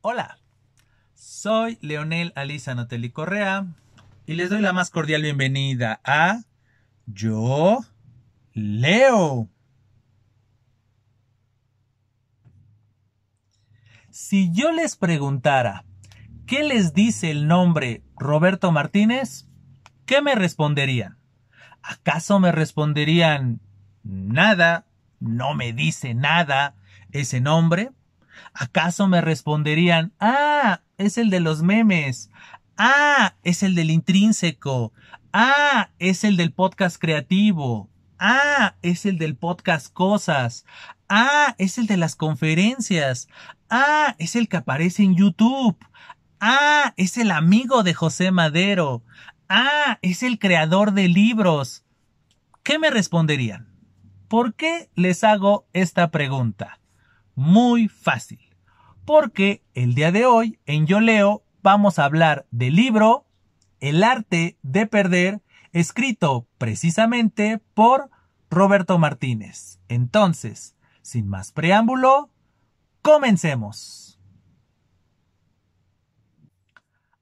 Hola, soy Leonel Alisa Noteli Correa y les doy la más cordial bienvenida a Yo Leo. Si yo les preguntara qué les dice el nombre Roberto Martínez, ¿qué me responderían? ¿Acaso me responderían nada? ¿No me dice nada ese nombre? ¿Acaso me responderían, ah, es el de los memes? Ah, es el del intrínseco. Ah, es el del podcast creativo. Ah, es el del podcast cosas. Ah, es el de las conferencias. Ah, es el que aparece en YouTube. Ah, es el amigo de José Madero. Ah, es el creador de libros. ¿Qué me responderían? ¿Por qué les hago esta pregunta? muy fácil. Porque el día de hoy en Yo Leo vamos a hablar del libro El arte de perder, escrito precisamente por Roberto Martínez. Entonces, sin más preámbulo, comencemos.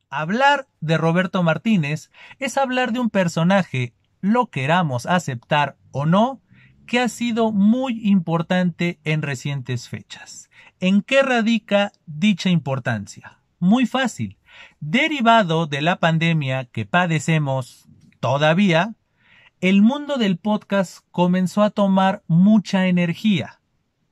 Hablar de Roberto Martínez es hablar de un personaje, lo queramos aceptar o no, que ha sido muy importante en recientes fechas. ¿En qué radica dicha importancia? Muy fácil. Derivado de la pandemia que padecemos todavía, el mundo del podcast comenzó a tomar mucha energía.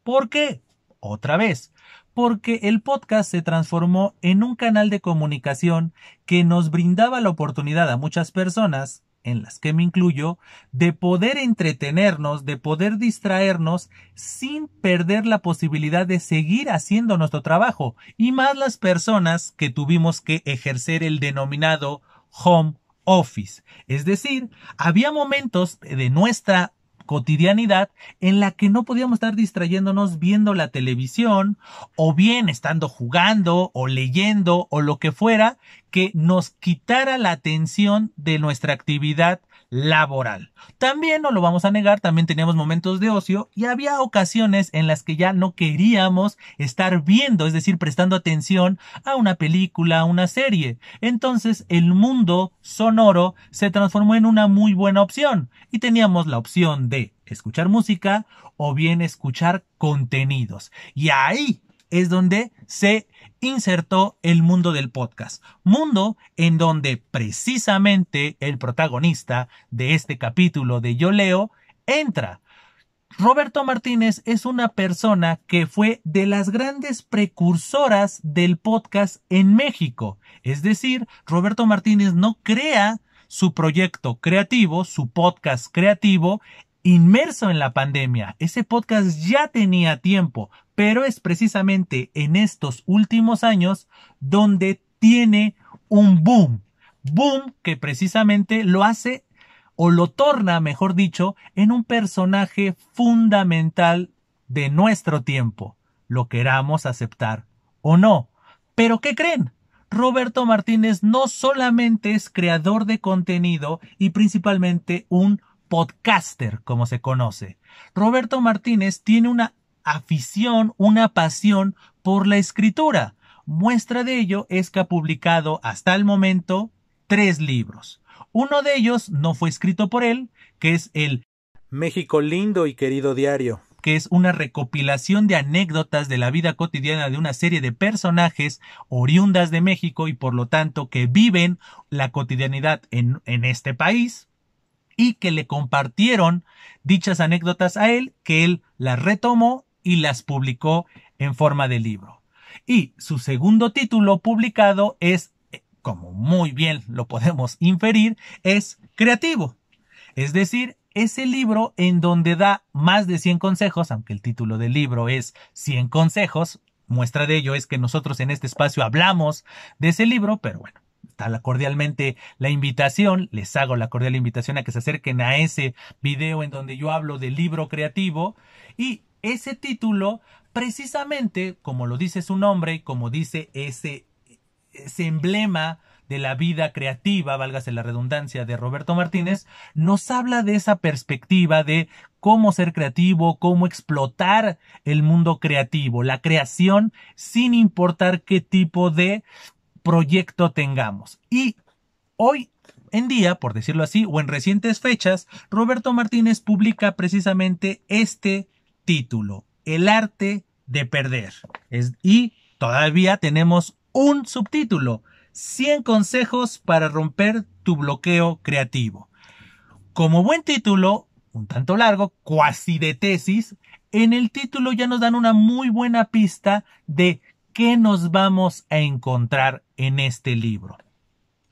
¿Por qué? Otra vez, porque el podcast se transformó en un canal de comunicación que nos brindaba la oportunidad a muchas personas en las que me incluyo, de poder entretenernos, de poder distraernos sin perder la posibilidad de seguir haciendo nuestro trabajo, y más las personas que tuvimos que ejercer el denominado home office. Es decir, había momentos de nuestra cotidianidad en la que no podíamos estar distrayéndonos viendo la televisión o bien estando jugando o leyendo o lo que fuera que nos quitara la atención de nuestra actividad laboral. También, no lo vamos a negar, también teníamos momentos de ocio y había ocasiones en las que ya no queríamos estar viendo, es decir, prestando atención a una película, a una serie. Entonces, el mundo sonoro se transformó en una muy buena opción y teníamos la opción de escuchar música o bien escuchar contenidos. Y ahí es donde se insertó el mundo del podcast. Mundo en donde precisamente el protagonista de este capítulo de Yo Leo entra. Roberto Martínez es una persona que fue de las grandes precursoras del podcast en México. Es decir, Roberto Martínez no crea su proyecto creativo, su podcast creativo, inmerso en la pandemia. Ese podcast ya tenía tiempo, pero es precisamente en estos últimos años donde tiene un boom. Boom que precisamente lo hace o lo torna, mejor dicho, en un personaje fundamental de nuestro tiempo, lo queramos aceptar o no. Pero ¿qué creen? Roberto Martínez no solamente es creador de contenido y principalmente un podcaster, como se conoce. Roberto Martínez tiene una afición, una pasión por la escritura. Muestra de ello es que ha publicado hasta el momento tres libros. Uno de ellos no fue escrito por él, que es el México lindo y querido diario, que es una recopilación de anécdotas de la vida cotidiana de una serie de personajes oriundas de México y por lo tanto que viven la cotidianidad en, en este país y que le compartieron dichas anécdotas a él, que él las retomó y las publicó en forma de libro. Y su segundo título publicado es, eh, como muy bien lo podemos inferir, es creativo. Es decir, ese libro en donde da más de 100 consejos, aunque el título del libro es 100 consejos, muestra de ello es que nosotros en este espacio hablamos de ese libro, pero bueno, la cordialmente la invitación, les hago la cordial invitación a que se acerquen a ese video en donde yo hablo del libro creativo y ese título, precisamente como lo dice su nombre, como dice ese, ese emblema de la vida creativa, válgase la redundancia, de Roberto Martínez, nos habla de esa perspectiva de cómo ser creativo, cómo explotar el mundo creativo, la creación sin importar qué tipo de proyecto tengamos. Y hoy en día, por decirlo así, o en recientes fechas, Roberto Martínez publica precisamente este título, El arte de perder. y todavía tenemos un subtítulo, 100 consejos para romper tu bloqueo creativo. Como buen título, un tanto largo, cuasi de tesis, en el título ya nos dan una muy buena pista de qué nos vamos a encontrar en este libro.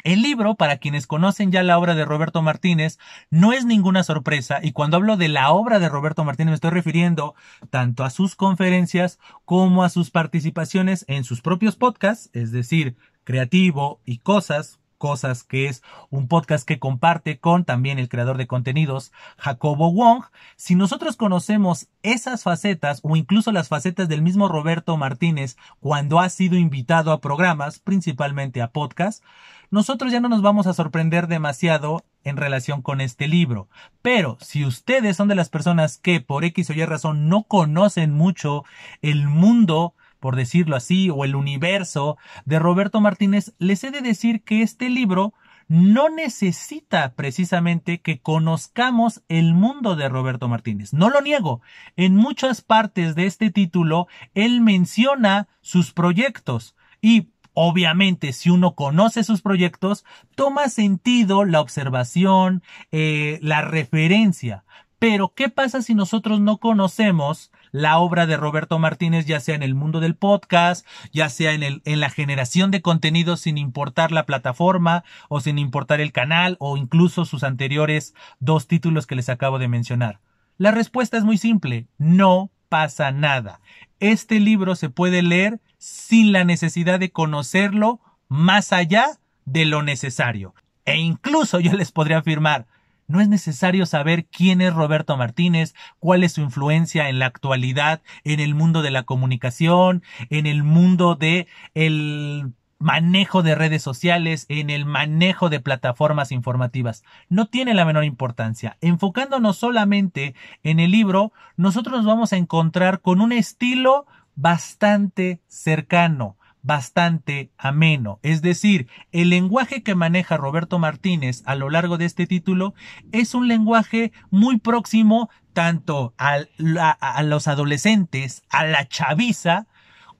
El libro, para quienes conocen ya la obra de Roberto Martínez, no es ninguna sorpresa y cuando hablo de la obra de Roberto Martínez me estoy refiriendo tanto a sus conferencias como a sus participaciones en sus propios podcasts, es decir, creativo y cosas Cosas, que es un podcast que comparte con también el creador de contenidos, Jacobo Wong. Si nosotros conocemos esas facetas o incluso las facetas del mismo Roberto Martínez cuando ha sido invitado a programas, principalmente a podcast, nosotros ya no nos vamos a sorprender demasiado en relación con este libro. Pero si ustedes son de las personas que por X o Y razón no conocen mucho el mundo por decirlo así, o el universo de Roberto Martínez, les he de decir que este libro no necesita precisamente que conozcamos el mundo de Roberto Martínez. No lo niego. En muchas partes de este título, él menciona sus proyectos y Obviamente, si uno conoce sus proyectos, toma sentido la observación, eh, la referencia. Pero, ¿qué pasa si nosotros no conocemos la obra de Roberto Martínez, ya sea en el mundo del podcast, ya sea en, el, en la generación de contenidos sin importar la plataforma o sin importar el canal o incluso sus anteriores dos títulos que les acabo de mencionar. La respuesta es muy simple, no pasa nada. Este libro se puede leer sin la necesidad de conocerlo más allá de lo necesario. E incluso yo les podría afirmar, no es necesario saber quién es Roberto Martínez, cuál es su influencia en la actualidad, en el mundo de la comunicación, en el mundo de el manejo de redes sociales, en el manejo de plataformas informativas. No tiene la menor importancia. Enfocándonos solamente en el libro, nosotros nos vamos a encontrar con un estilo bastante cercano bastante ameno. Es decir, el lenguaje que maneja Roberto Martínez a lo largo de este título es un lenguaje muy próximo tanto a, los adolescentes, a la chaviza,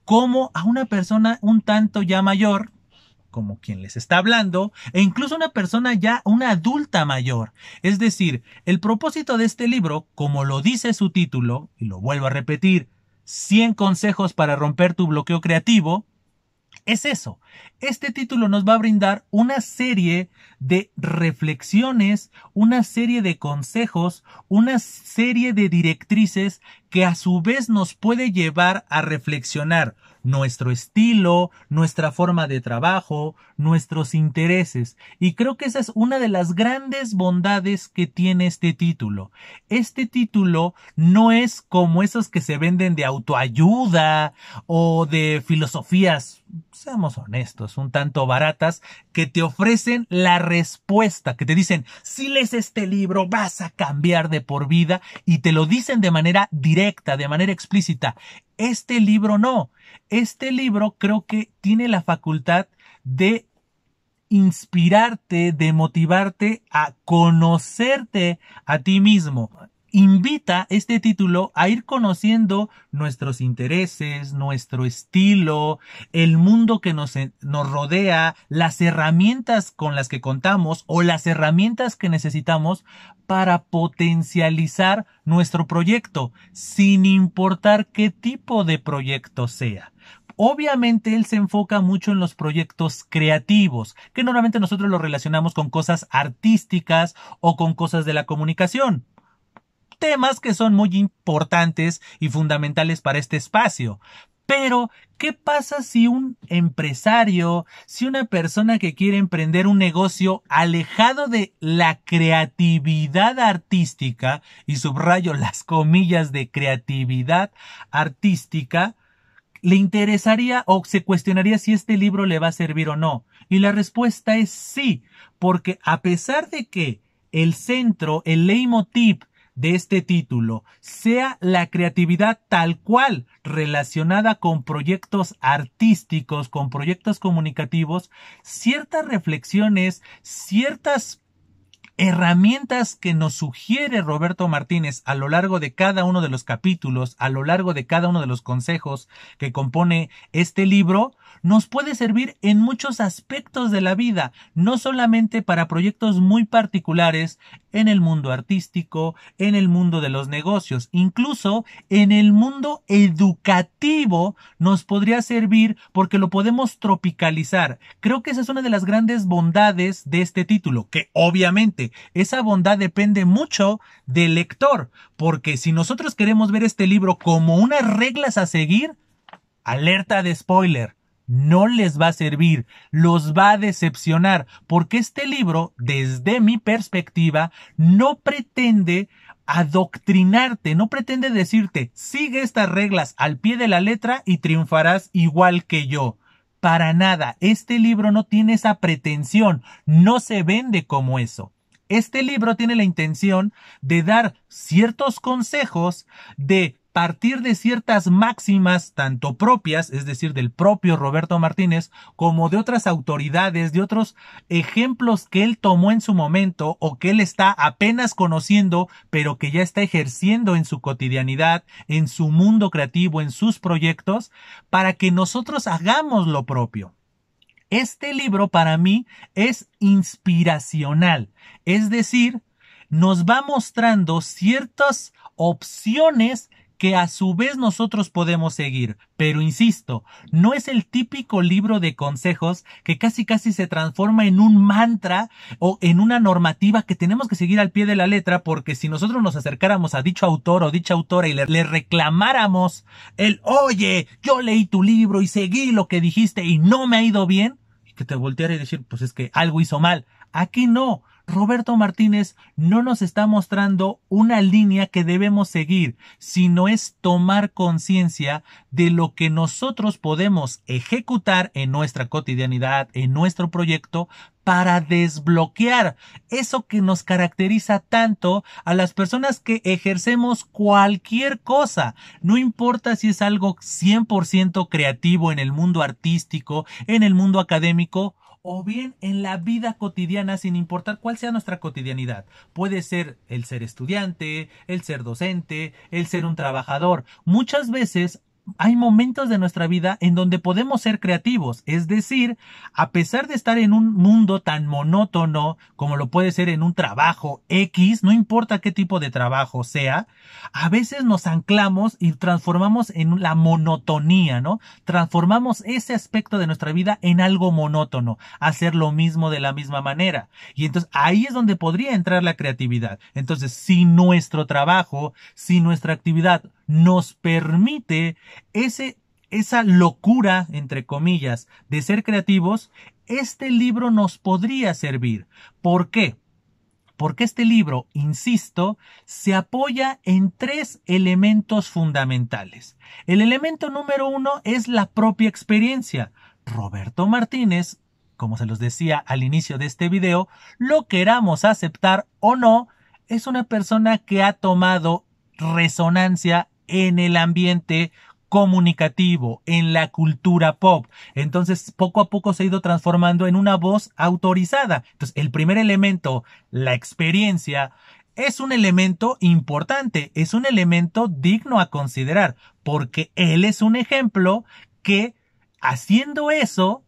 como a una persona un tanto ya mayor, como quien les está hablando, e incluso una persona ya, una adulta mayor. Es decir, el propósito de este libro, como lo dice su título, y lo vuelvo a repetir, 100 consejos para romper tu bloqueo creativo, es eso. Este título nos va a brindar una serie de reflexiones, una serie de consejos, una serie de directrices que a su vez nos puede llevar a reflexionar nuestro estilo, nuestra forma de trabajo, nuestros intereses. Y creo que esa es una de las grandes bondades que tiene este título. Este título no es como esos que se venden de autoayuda o de filosofías seamos honestos, un tanto baratas, que te ofrecen la respuesta, que te dicen, si lees este libro vas a cambiar de por vida y te lo dicen de manera directa, de manera explícita. Este libro no. Este libro creo que tiene la facultad de inspirarte, de motivarte a conocerte a ti mismo invita este título a ir conociendo nuestros intereses, nuestro estilo, el mundo que nos, rodea, las herramientas con las que contamos o las herramientas que necesitamos para potencializar nuestro proyecto, sin importar qué tipo de proyecto sea. Obviamente él se enfoca mucho en los proyectos creativos, que normalmente nosotros los relacionamos con cosas artísticas o con cosas de la comunicación temas que son muy importantes y fundamentales para este espacio. Pero, ¿qué pasa si un empresario, si una persona que quiere emprender un negocio alejado de la creatividad artística, y subrayo las comillas de creatividad artística, le interesaría o se cuestionaría si este libro le va a servir o no? Y la respuesta es sí, porque a pesar de que el centro, el leitmotiv de este título sea la creatividad tal cual relacionada con proyectos artísticos, con proyectos comunicativos, ciertas reflexiones, ciertas herramientas que nos sugiere Roberto Martínez a lo largo de cada uno de los capítulos, a lo largo de cada uno de los consejos que compone este libro, nos puede servir en muchos aspectos de la vida, no solamente para proyectos muy particulares en el mundo artístico, en el mundo de los negocios, incluso en el mundo educativo nos podría servir porque lo podemos tropicalizar. Creo que esa es una de las grandes bondades de este título, que obviamente esa bondad depende mucho del lector, porque si nosotros queremos ver este libro como unas reglas a seguir, alerta de spoiler, no les va a servir, los va a decepcionar, porque este libro, desde mi perspectiva, no pretende adoctrinarte, no pretende decirte, sigue estas reglas al pie de la letra y triunfarás igual que yo. Para nada, este libro no tiene esa pretensión, no se vende como eso. Este libro tiene la intención de dar ciertos consejos, de partir de ciertas máximas, tanto propias, es decir, del propio Roberto Martínez, como de otras autoridades, de otros ejemplos que él tomó en su momento o que él está apenas conociendo, pero que ya está ejerciendo en su cotidianidad, en su mundo creativo, en sus proyectos, para que nosotros hagamos lo propio. Este libro para mí es inspiracional, es decir, nos va mostrando ciertas opciones que a su vez nosotros podemos seguir. Pero insisto, no es el típico libro de consejos que casi casi se transforma en un mantra o en una normativa que tenemos que seguir al pie de la letra porque si nosotros nos acercáramos a dicho autor o dicha autora y le, reclamáramos el oye, yo leí tu libro y seguí lo que dijiste y no me ha ido bien, que te volteara y decir, pues es que algo hizo mal. aquí no? Roberto Martínez no nos está mostrando una línea que debemos seguir, sino es tomar conciencia de lo que nosotros podemos ejecutar en nuestra cotidianidad, en nuestro proyecto, para desbloquear eso que nos caracteriza tanto a las personas que ejercemos cualquier cosa, no importa si es algo 100% creativo en el mundo artístico, en el mundo académico o bien en la vida cotidiana, sin importar cuál sea nuestra cotidianidad. Puede ser el ser estudiante, el ser docente, el ser un trabajador. Muchas veces hay momentos de nuestra vida en donde podemos ser creativos, es decir, a pesar de estar en un mundo tan monótono como lo puede ser en un trabajo X, no importa qué tipo de trabajo sea, a veces nos anclamos y transformamos en la monotonía, ¿no? Transformamos ese aspecto de nuestra vida en algo monótono, hacer lo mismo de la misma manera. Y entonces ahí es donde podría entrar la creatividad. Entonces, si nuestro trabajo, si nuestra actividad nos permite esa locura, entre comillas, de ser creativos, este libro nos podría servir. ¿Por qué? Porque este libro, insisto, se apoya en tres elementos fundamentales. El elemento número uno es la propia experiencia. Roberto Martínez, como se los decía al inicio de este video, lo queramos aceptar o no, es una persona que ha tomado resonancia en el ambiente comunicativo, en la cultura pop. Entonces, poco a poco se ha ido transformando en una voz autorizada. Entonces, el primer elemento, la experiencia, es un elemento importante, es un elemento digno a considerar, porque él es un ejemplo que haciendo eso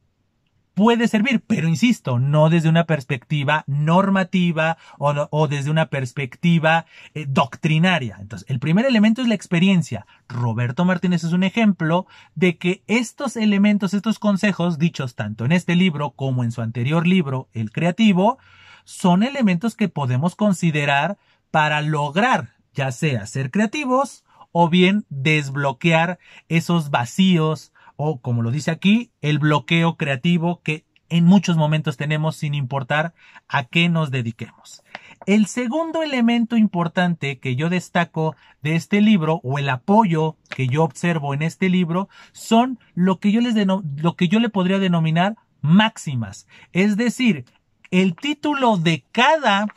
puede servir, pero insisto, no desde una perspectiva normativa o, desde una perspectiva eh, doctrinaria. Entonces, el primer elemento es la experiencia. Roberto Martínez es un ejemplo de que estos elementos, estos consejos, dichos tanto en este libro como en su anterior libro, El Creativo, son elementos que podemos considerar para lograr, ya sea ser creativos o bien desbloquear esos vacíos, o como lo dice aquí, el bloqueo creativo que en muchos momentos tenemos sin importar a qué nos dediquemos. El segundo elemento importante que yo destaco de este libro o el apoyo que yo observo en este libro son lo que yo, les lo que yo le podría denominar máximas. Es decir, el título de cada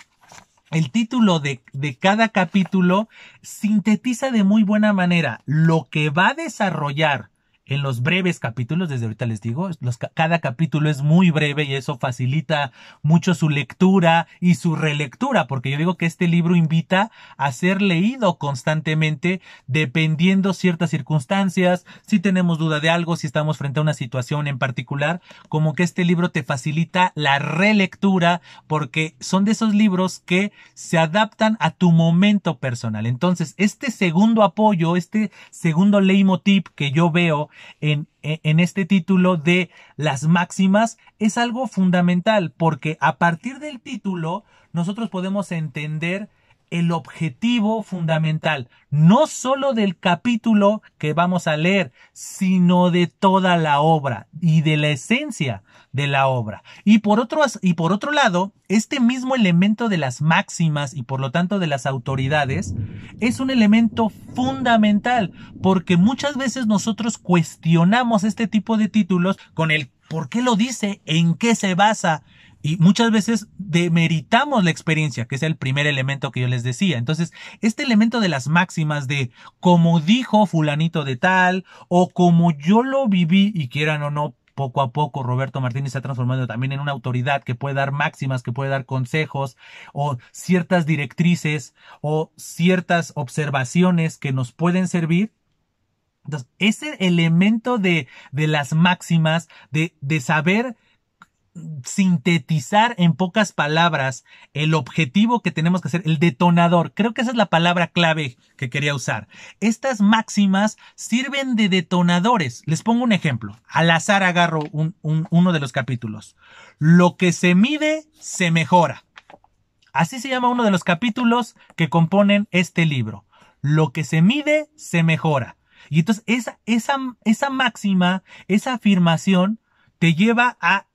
el título de, de, cada capítulo sintetiza de muy buena manera lo que va a desarrollar en los breves capítulos, desde ahorita les digo, cada capítulo es muy breve y eso facilita mucho su lectura y su relectura, porque yo digo que este libro invita a ser leído constantemente dependiendo ciertas circunstancias, si tenemos duda de algo, si estamos frente a una situación en particular, como que este libro te facilita la relectura, porque son de esos libros que se adaptan a tu momento personal. Entonces, este segundo apoyo, este segundo leitmotiv que yo veo en, este título de las máximas es algo fundamental porque a partir del título nosotros podemos entender el objetivo fundamental, no solo del capítulo que vamos a leer, sino de toda la obra y de la esencia de la obra. Y por, otro, y por otro lado, este mismo elemento de las máximas y por lo tanto de las autoridades es un elemento fundamental porque muchas veces nosotros cuestionamos este tipo de títulos con el por qué lo dice, en qué se basa, y muchas veces demeritamos la experiencia, que es el primer elemento que yo les decía. Entonces, este elemento de las máximas de como dijo fulanito de tal, o como yo lo viví, y quieran o no, poco a poco Roberto Martínez se ha transformado también en una autoridad que puede dar máximas, que puede dar consejos o ciertas directrices o ciertas observaciones que nos pueden servir entonces, ese elemento de, las máximas, de, de saber sintetizar en pocas palabras el objetivo que tenemos que hacer, el detonador. Creo que esa es la palabra clave que quería usar. Estas máximas sirven de detonadores. Les pongo un ejemplo. Al azar agarro uno de los capítulos. Lo que se mide, se mejora. Así se llama uno de los capítulos que componen este libro. Lo que se mide, se mejora. Y entonces esa, esa, esa máxima, esa afirmación, te lleva a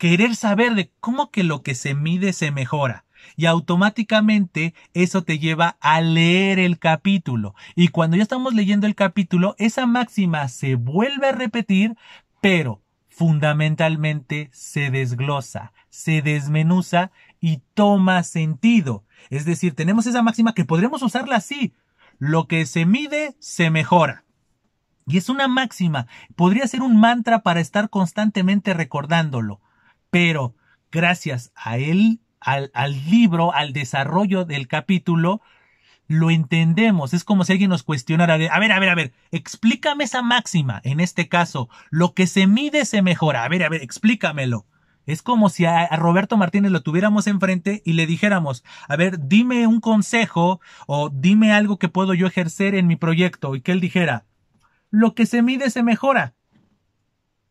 querer saber de cómo que lo que se mide se mejora. Y automáticamente eso te lleva a leer el capítulo. Y cuando ya estamos leyendo el capítulo, esa máxima se vuelve a repetir, pero fundamentalmente se desglosa, se desmenuza y toma sentido. Es decir, tenemos esa máxima que podremos usarla así. Lo que se mide, se mejora. Y es una máxima, podría ser un mantra para estar constantemente recordándolo pero gracias a él, al, libro, al desarrollo del capítulo, lo entendemos. Es como si alguien nos cuestionara de, a ver, a ver, a ver, explícame esa máxima. En este caso, lo que se mide se mejora. A ver, a ver, explícamelo. Es como si a, Roberto Martínez lo tuviéramos enfrente y le dijéramos, a ver, dime un consejo o dime algo que puedo yo ejercer en mi proyecto y que él dijera, lo que se mide se mejora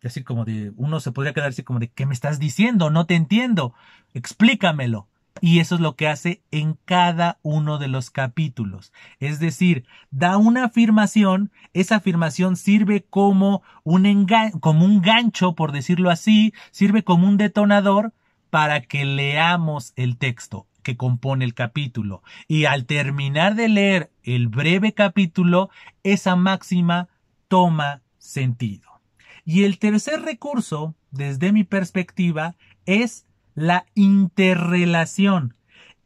así como de, uno se podría quedar así como de, ¿qué me estás diciendo? No te entiendo, explícamelo. Y eso es lo que hace en cada uno de los capítulos. Es decir, da una afirmación, esa afirmación sirve como un, como un gancho, por decirlo así, sirve como un detonador para que leamos el texto que compone el capítulo. Y al terminar de leer el breve capítulo, esa máxima toma sentido. Y el tercer recurso, desde mi perspectiva, es la interrelación.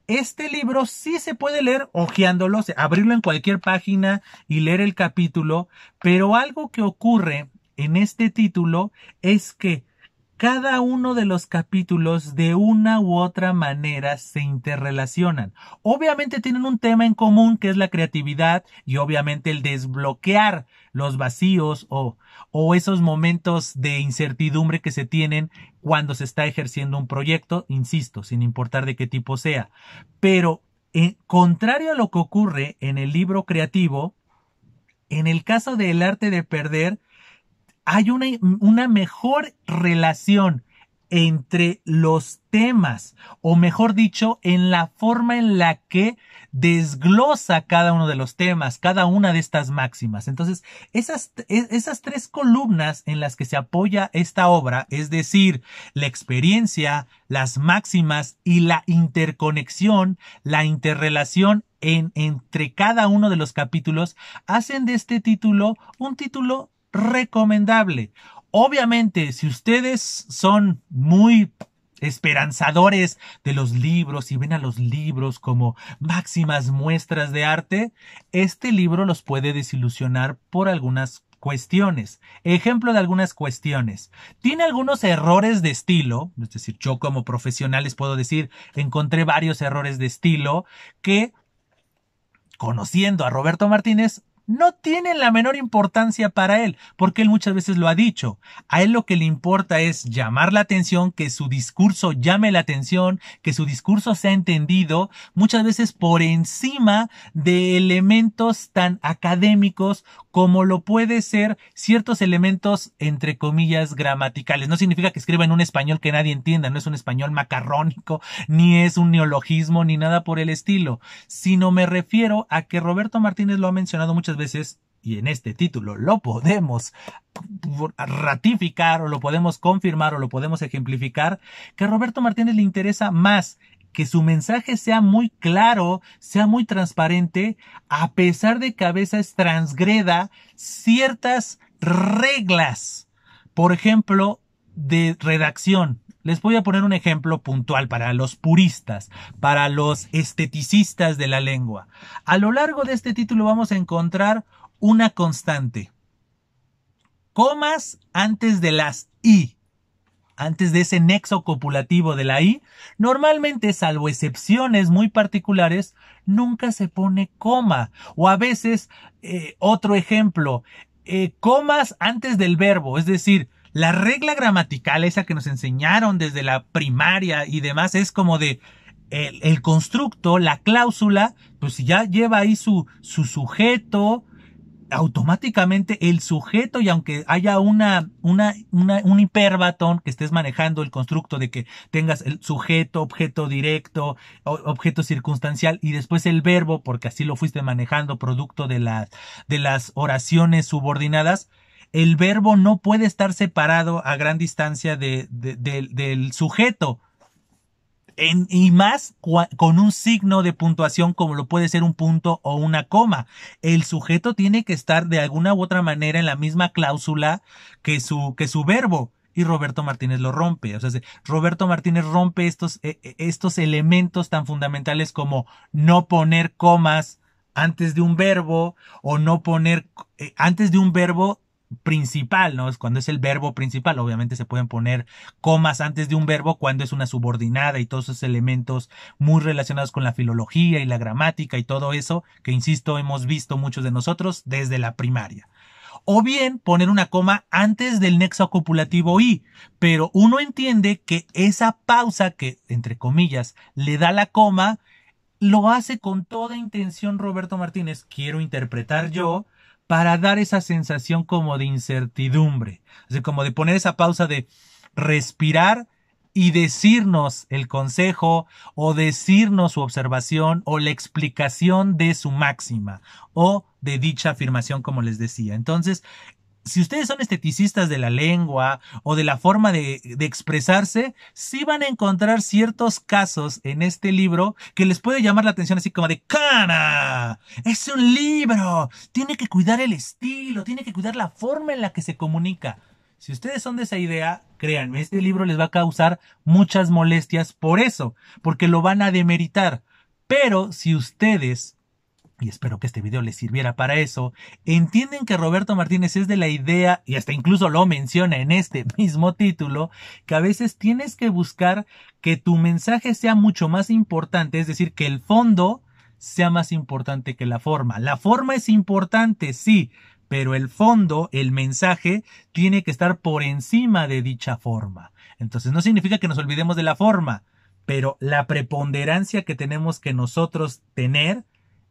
Este libro sí se puede leer hojeándolo, abrirlo en cualquier página y leer el capítulo, pero algo que ocurre en este título es que cada uno de los capítulos de una u otra manera se interrelacionan. Obviamente tienen un tema en común que es la creatividad y obviamente el desbloquear los vacíos o, o esos momentos de incertidumbre que se tienen cuando se está ejerciendo un proyecto, insisto, sin importar de qué tipo sea. Pero, eh, contrario a lo que ocurre en el libro creativo, en el caso del arte de perder, hay una, una mejor relación entre los temas, o mejor dicho, en la forma en la que desglosa cada uno de los temas, cada una de estas máximas. Entonces, esas, esas tres columnas en las que se apoya esta obra, es decir, la experiencia, las máximas y la interconexión, la interrelación en, entre cada uno de los capítulos, hacen de este título un título recomendable. Obviamente, si ustedes son muy esperanzadores de los libros y ven a los libros como máximas muestras de arte, este libro los puede desilusionar por algunas cuestiones. Ejemplo de algunas cuestiones. Tiene algunos errores de estilo, es decir, yo como profesional les puedo decir, encontré varios errores de estilo que, conociendo a Roberto Martínez, no tienen la menor importancia para él, porque él muchas veces lo ha dicho. A él lo que le importa es llamar la atención, que su discurso llame la atención, que su discurso sea entendido, muchas veces por encima de elementos tan académicos como lo puede ser ciertos elementos entre comillas gramaticales. No significa que escriba en un español que nadie entienda, no es un español macarrónico, ni es un neologismo, ni nada por el estilo, sino me refiero a que Roberto Martínez lo ha mencionado muchas veces, y en este título lo podemos ratificar o lo podemos confirmar o lo podemos ejemplificar, que a Roberto Martínez le interesa más que su mensaje sea muy claro, sea muy transparente, a pesar de que a veces transgreda ciertas reglas, por ejemplo, de redacción les voy a poner un ejemplo puntual para los puristas, para los esteticistas de la lengua. A lo largo de este título vamos a encontrar una constante. Comas antes de las i, antes de ese nexo copulativo de la i, normalmente, salvo excepciones muy particulares, nunca se pone coma. O a veces, eh, otro ejemplo, eh, comas antes del verbo, es decir, la regla gramatical, esa que nos enseñaron desde la primaria y demás, es como de el, constructo, la cláusula, pues ya lleva ahí su, su sujeto, automáticamente el sujeto y aunque haya una, una, una, un hiperbatón que estés manejando el constructo de que tengas el sujeto, objeto directo, objeto circunstancial y después el verbo porque así lo fuiste manejando producto de las, de las oraciones subordinadas, el verbo no puede estar separado a gran distancia del sujeto. y más con un signo de puntuación como lo puede ser un punto o una coma. El sujeto tiene que estar de alguna u otra manera en la misma cláusula que su, que su verbo. Y Roberto Martínez lo rompe. O sea, Roberto Martínez rompe estos, e, e, estos elementos tan fundamentales como no poner comas antes de un verbo o no poner eh, antes de un verbo principal, ¿no? Es cuando es el verbo principal. Obviamente se pueden poner comas antes de un verbo cuando es una subordinada y todos esos elementos muy relacionados con la filología y la gramática y todo eso que, insisto, hemos visto muchos de nosotros desde la primaria. O bien poner una coma antes del nexo copulativo y, pero uno entiende que esa pausa que, entre comillas, le da la coma, lo hace con toda intención Roberto Martínez, quiero interpretar yo, para dar esa sensación como de incertidumbre, o como de poner esa pausa de respirar y decirnos el consejo o decirnos su observación o la explicación de su máxima o de dicha afirmación como les decía. Entonces, si ustedes son esteticistas de la lengua o de la forma de, expresarse, sí van a encontrar ciertos casos en este libro que les puede llamar la atención así como de ¡Cana! ¡Es un libro! Tiene que cuidar el estilo, tiene que cuidar la forma en la que se comunica. Si ustedes son de esa idea, créanme, este libro les va a causar muchas molestias por eso, porque lo van a demeritar. Pero si ustedes y espero que este video les sirviera para eso, entienden que Roberto Martínez es de la idea, y hasta incluso lo menciona en este mismo título, que a veces tienes que buscar que tu mensaje sea mucho más importante, es decir, que el fondo sea más importante que la forma. La forma es importante, sí, pero el fondo, el mensaje, tiene que estar por encima de dicha forma. Entonces no significa que nos olvidemos de la forma, pero la preponderancia que tenemos que nosotros tener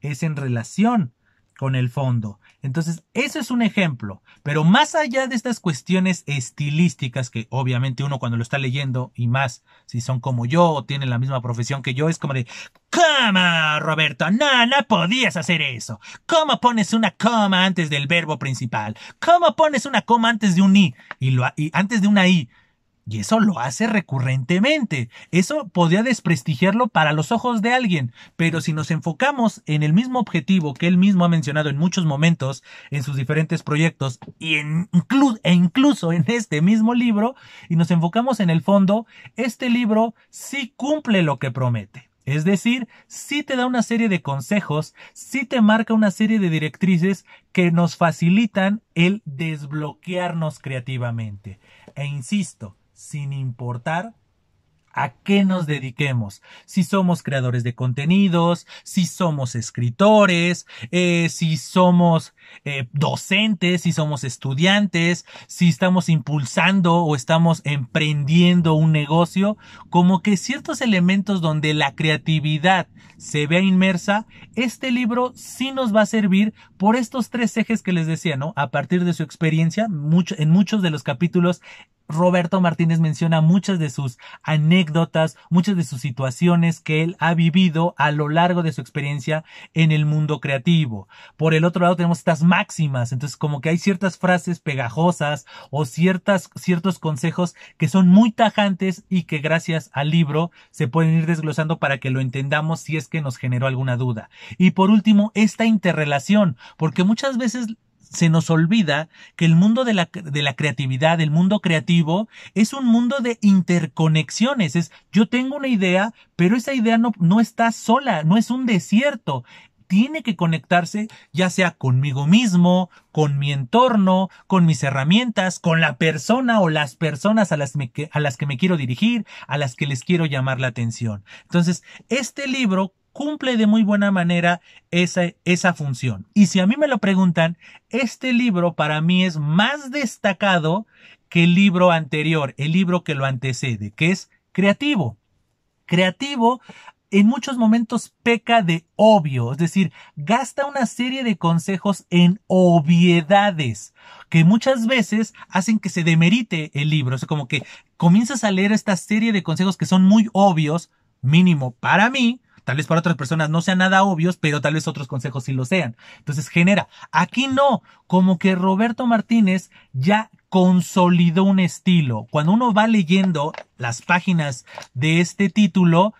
es en relación con el fondo. Entonces, eso es un ejemplo. Pero más allá de estas cuestiones estilísticas, que obviamente uno cuando lo está leyendo, y más si son como yo o tienen la misma profesión que yo, es como de, ¡Cama, Roberto, no, no podías hacer eso. ¿Cómo pones una coma antes del verbo principal? ¿Cómo pones una coma antes de un i? Y, lo, y antes de una i. Y eso lo hace recurrentemente. Eso podría desprestigiarlo para los ojos de alguien, pero si nos enfocamos en el mismo objetivo que él mismo ha mencionado en muchos momentos en sus diferentes proyectos y e incluso en este mismo libro, y nos enfocamos en el fondo, este libro sí cumple lo que promete. Es decir, sí te da una serie de consejos, sí te marca una serie de directrices que nos facilitan el desbloquearnos creativamente. E insisto, sin importar a qué nos dediquemos, si somos creadores de contenidos, si somos escritores, eh, si somos eh, docentes, si somos estudiantes, si estamos impulsando o estamos emprendiendo un negocio, como que ciertos elementos donde la creatividad se vea inmersa, este libro sí nos va a servir por estos tres ejes que les decía, ¿no? A partir de su experiencia, en muchos de los capítulos, Roberto Martínez menciona muchas de sus anécdotas, muchas de sus situaciones que él ha vivido a lo largo de su experiencia en el mundo creativo. Por el otro lado tenemos estas máximas, entonces como que hay ciertas frases pegajosas o ciertas, ciertos consejos que son muy tajantes y que gracias al libro se pueden ir desglosando para que lo entendamos si es que nos generó alguna duda. Y por último, esta interrelación, porque muchas veces se nos olvida que el mundo de la, creatividad, el mundo creativo, es un mundo de interconexiones. Es, yo tengo una idea, pero esa idea no, no está sola, no es un desierto. Tiene que conectarse ya sea conmigo mismo, con mi entorno, con mis herramientas, con la persona o las personas a las, a las que me quiero dirigir, a las que les quiero llamar la atención. Entonces, este libro cumple de muy buena manera esa, esa función. Y si a mí me lo preguntan, este libro para mí es más destacado que el libro anterior, el libro que lo antecede, que es creativo. Creativo en muchos momentos peca de obvio, es decir, gasta una serie de consejos en obviedades que muchas veces hacen que se demerite el libro, Es como que comienzas a leer esta serie de consejos que son muy obvios, mínimo para mí, Tal vez para otras personas no sean nada obvios, pero tal vez otros consejos sí lo sean. Entonces genera. Aquí no, como que Roberto Martínez ya consolidó un estilo. Cuando uno va leyendo las páginas de este título,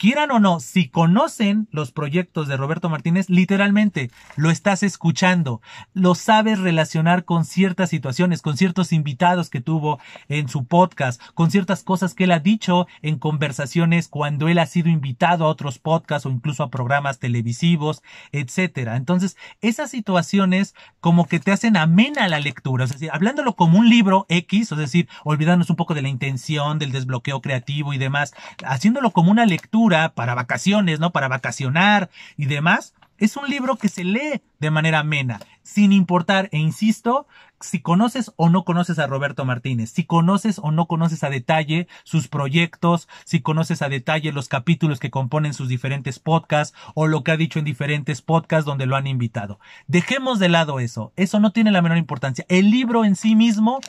quieran o no, si conocen los proyectos de Roberto Martínez, literalmente lo estás escuchando, lo sabes relacionar con ciertas situaciones, con ciertos invitados que tuvo en su podcast, con ciertas cosas que él ha dicho en conversaciones cuando él ha sido invitado a otros podcasts o incluso a programas televisivos, etcétera. Entonces, esas situaciones como que te hacen amena la lectura, es decir, hablándolo como un libro X, es decir, olvidándonos un poco de la intención, del desbloqueo creativo y demás, haciéndolo como una lectura para vacaciones, ¿no? Para vacacionar y demás. Es un libro que se lee de manera amena, sin importar, e insisto, si conoces o no conoces a Roberto Martínez, si conoces o no conoces a detalle sus proyectos, si conoces a detalle los capítulos que componen sus diferentes podcasts o lo que ha dicho en diferentes podcasts donde lo han invitado. Dejemos de lado eso, eso no tiene la menor importancia. El libro en sí mismo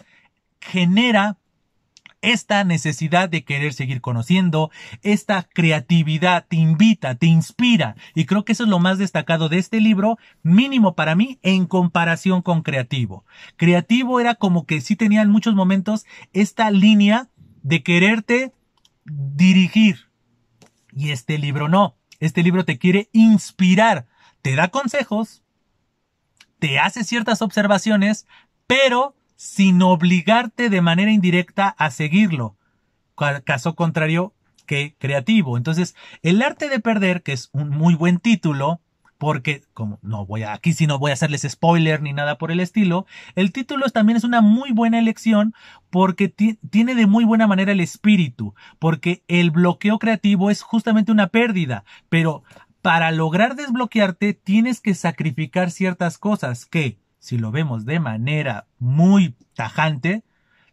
genera esta necesidad de querer seguir conociendo, esta creatividad te invita, te inspira. Y creo que eso es lo más destacado de este libro, mínimo para mí, en comparación con creativo. Creativo era como que sí tenía en muchos momentos esta línea de quererte dirigir. Y este libro no. Este libro te quiere inspirar, te da consejos, te hace ciertas observaciones, pero sin obligarte de manera indirecta a seguirlo. Caso contrario, que creativo. Entonces, el arte de perder, que es un muy buen título, porque como no voy aquí si no voy a hacerles spoiler ni nada por el estilo, el título también es una muy buena elección porque tiene de muy buena manera el espíritu, porque el bloqueo creativo es justamente una pérdida, pero para lograr desbloquearte tienes que sacrificar ciertas cosas que si lo vemos de manera muy tajante,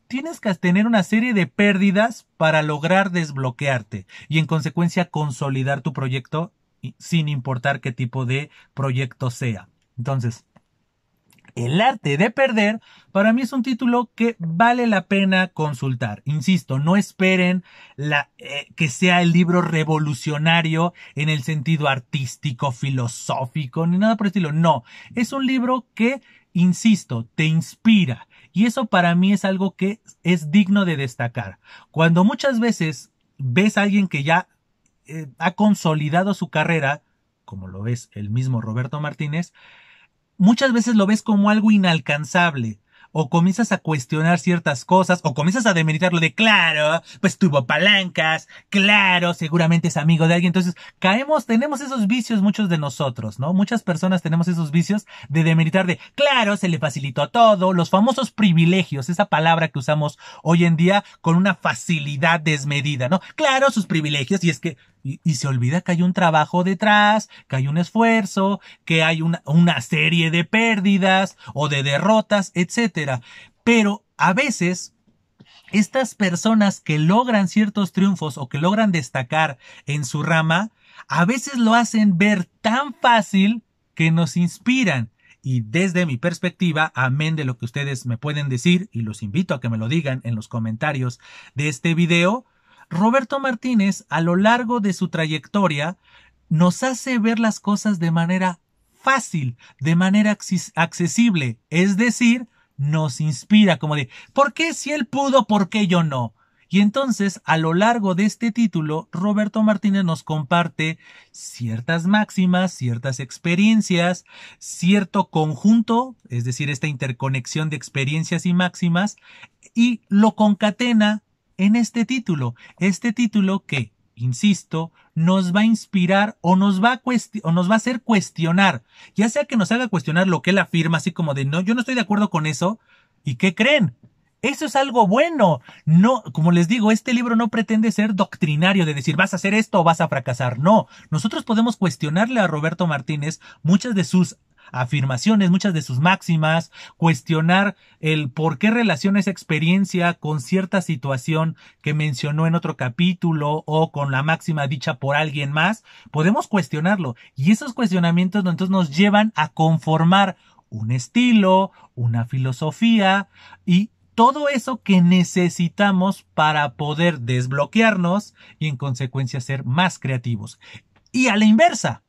tienes que tener una serie de pérdidas para lograr desbloquearte y en consecuencia consolidar tu proyecto sin importar qué tipo de proyecto sea. Entonces, el arte de perder, para mí es un título que vale la pena consultar. Insisto, no esperen eh, que sea el libro revolucionario en el sentido artístico, filosófico, ni nada por el estilo. No, es un libro que insisto, te inspira. Y eso para mí es algo que es digno de destacar. Cuando muchas veces ves a alguien que ya eh, ha consolidado su carrera, como lo es el mismo Roberto Martínez, muchas veces lo ves como algo inalcanzable, o comienzas a cuestionar ciertas cosas, o comienzas a demeritarlo de claro, pues tuvo palancas, claro, seguramente es amigo de alguien. Entonces, caemos, tenemos esos vicios muchos de nosotros, ¿no? Muchas personas tenemos esos vicios de demeritar de claro, se le facilitó todo, los famosos privilegios, esa palabra que usamos hoy en día con una facilidad desmedida, ¿no? Claro, sus privilegios, y es que y, se olvida que hay un trabajo detrás, que hay un esfuerzo, que hay una, una serie de pérdidas o de derrotas, etc. Pero a veces estas personas que logran ciertos triunfos o que logran destacar en su rama, a veces lo hacen ver tan fácil que nos inspiran. Y desde mi perspectiva, amén de lo que ustedes me pueden decir, y los invito a que me lo digan en los comentarios de este video, Roberto Martínez a lo largo de su trayectoria nos hace ver las cosas de manera fácil, de manera accesible, es decir, nos inspira, como de, ¿por qué si él pudo, por qué yo no? Y entonces, a lo largo de este título, Roberto Martínez nos comparte ciertas máximas, ciertas experiencias, cierto conjunto, es decir, esta interconexión de experiencias y máximas, y lo concatena en este título, este título que, insisto, nos va a inspirar o nos va a, o nos va a hacer cuestionar, ya sea que nos haga cuestionar lo que él afirma, así como de no, yo no estoy de acuerdo con eso, ¿y qué creen? Eso es algo bueno. No, como les digo, este libro no pretende ser doctrinario de decir vas a hacer esto o vas a fracasar. No, nosotros podemos cuestionarle a Roberto Martínez muchas de sus afirmaciones, muchas de sus máximas, cuestionar el por qué relaciona esa experiencia con cierta situación que mencionó en otro capítulo o con la máxima dicha por alguien más, podemos cuestionarlo y esos cuestionamientos entonces nos llevan a conformar un estilo, una filosofía y todo eso que necesitamos para poder desbloquearnos y en consecuencia ser más creativos. Y a la inversa,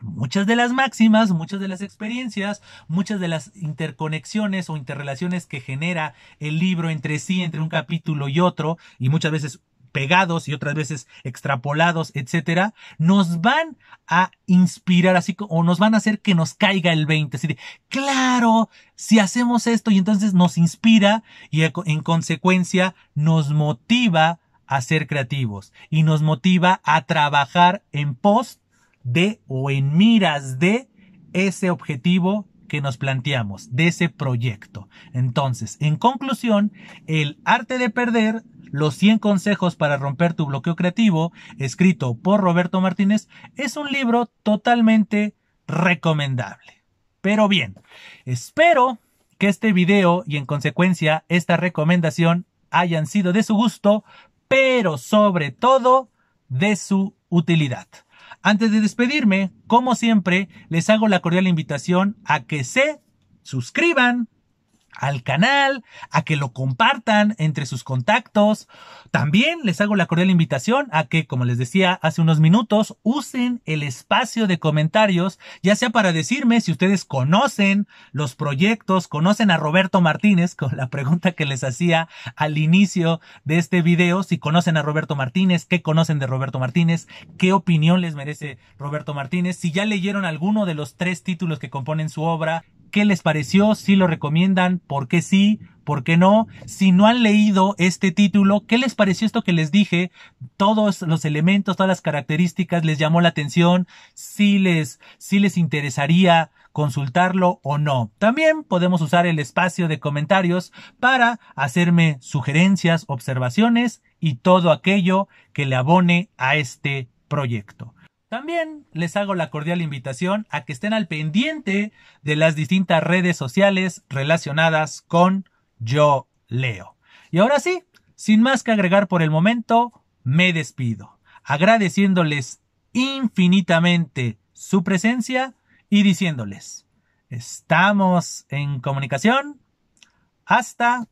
muchas de las máximas, muchas de las experiencias, muchas de las interconexiones o interrelaciones que genera el libro entre sí, entre un capítulo y otro, y muchas veces pegados y otras veces extrapolados, etcétera, nos van a inspirar así o nos van a hacer que nos caiga el 20, así de, claro, si hacemos esto y entonces nos inspira y en consecuencia nos motiva a ser creativos y nos motiva a trabajar en post de o en miras de ese objetivo que nos planteamos, de ese proyecto. Entonces, en conclusión, el arte de perder, los 100 consejos para romper tu bloqueo creativo, escrito por Roberto Martínez, es un libro totalmente recomendable. Pero bien, espero que este video y en consecuencia esta recomendación hayan sido de su gusto, pero sobre todo de su utilidad. Antes de despedirme, como siempre, les hago la cordial invitación a que se suscriban al canal, a que lo compartan entre sus contactos. También les hago la cordial invitación a que, como les decía hace unos minutos, usen el espacio de comentarios, ya sea para decirme si ustedes conocen los proyectos, conocen a Roberto Martínez, con la pregunta que les hacía al inicio de este video, si conocen a Roberto Martínez, qué conocen de Roberto Martínez, qué opinión les merece Roberto Martínez, si ya leyeron alguno de los tres títulos que componen su obra, qué les pareció, si lo recomiendan, por qué sí, por qué no. Si no han leído este título, ¿qué les pareció esto que les dije? Todos los elementos, todas las características, les llamó la atención, si les, si les interesaría consultarlo o no. También podemos usar el espacio de comentarios para hacerme sugerencias, observaciones y todo aquello que le abone a este proyecto. También les hago la cordial invitación a que estén al pendiente de las distintas redes sociales relacionadas con Yo Leo. Y ahora sí, sin más que agregar por el momento, me despido, agradeciéndoles infinitamente su presencia y diciéndoles, estamos en comunicación hasta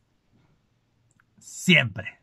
siempre.